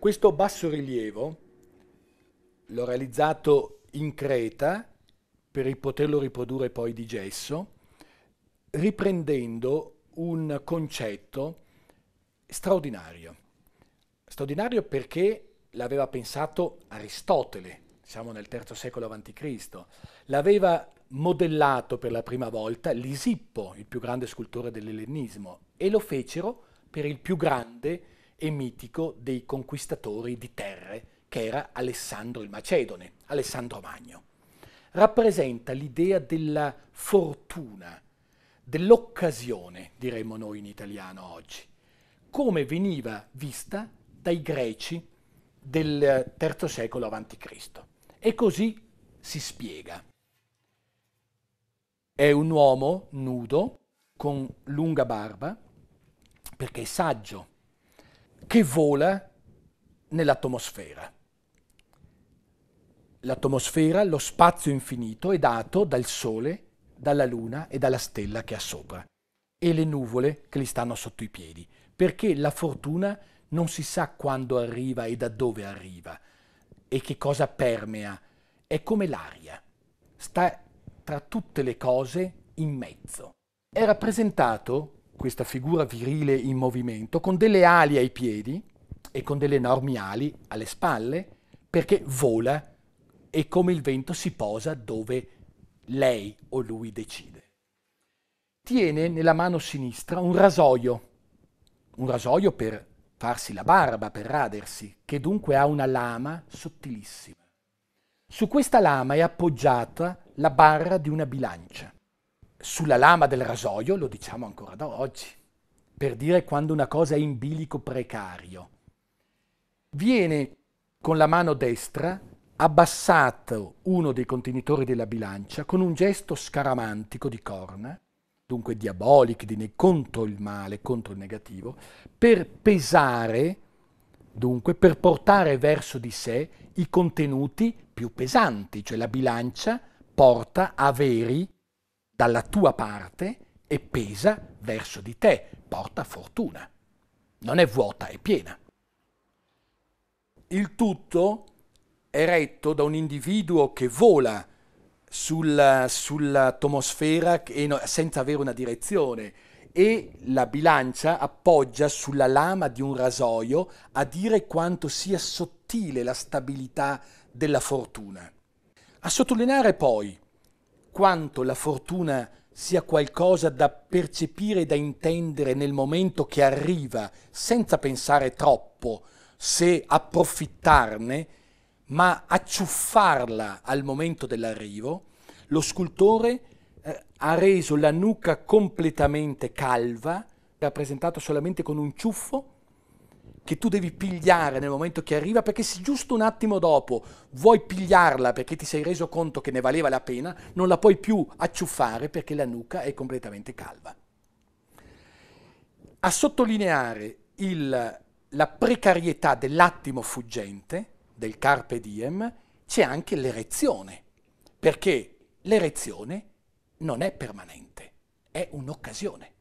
Questo bassorilievo l'ho realizzato in Creta per poterlo riprodurre poi di gesso, riprendendo un concetto straordinario. Straordinario perché l'aveva pensato Aristotele, siamo nel III secolo a.C., l'aveva modellato per la prima volta Lisippo, il più grande scultore dell'ellenismo, e lo fecero per il più grande scultore e mitico dei conquistatori di terre, che era Alessandro il Macedone, Alessandro Magno. Rappresenta l'idea della fortuna, dell'occasione, diremmo noi in italiano oggi, come veniva vista dai greci del III secolo a.C. E così si spiega. È un uomo nudo, con lunga barba, perché è saggio, che vola nell'atmosfera. L'atmosfera, lo spazio infinito, è dato dal Sole, dalla Luna e dalla stella che ha sopra e le nuvole che gli stanno sotto i piedi, perché la fortuna non si sa quando arriva e da dove arriva e che cosa permea, è come l'aria, sta tra tutte le cose in mezzo. È rappresentato questa figura virile in movimento, con delle ali ai piedi e con delle enormi ali alle spalle, perché vola e come il vento si posa dove lei o lui decide. Tiene nella mano sinistra un rasoio, un rasoio per farsi la barba, per radersi, che dunque ha una lama sottilissima. Su questa lama è appoggiata la barra di una bilancia sulla lama del rasoio, lo diciamo ancora da oggi, per dire quando una cosa è in bilico precario. Viene con la mano destra abbassato uno dei contenitori della bilancia con un gesto scaramantico di corna, dunque diabolico, di contro il male, contro il negativo, per pesare, dunque per portare verso di sé i contenuti più pesanti, cioè la bilancia porta averi dalla tua parte e pesa verso di te, porta fortuna. Non è vuota, è piena. Il tutto è retto da un individuo che vola sulla, sull'atmosfera no, senza avere una direzione e la bilancia appoggia sulla lama di un rasoio a dire quanto sia sottile la stabilità della fortuna. A sottolineare poi quanto la fortuna sia qualcosa da percepire e da intendere nel momento che arriva, senza pensare troppo se approfittarne, ma acciuffarla al momento dell'arrivo, lo scultore eh, ha reso la nuca completamente calva, rappresentata solamente con un ciuffo, che tu devi pigliare nel momento che arriva, perché se giusto un attimo dopo vuoi pigliarla perché ti sei reso conto che ne valeva la pena, non la puoi più acciuffare perché la nuca è completamente calva. A sottolineare il, la precarietà dell'attimo fuggente, del carpe diem, c'è anche l'erezione, perché l'erezione non è permanente, è un'occasione.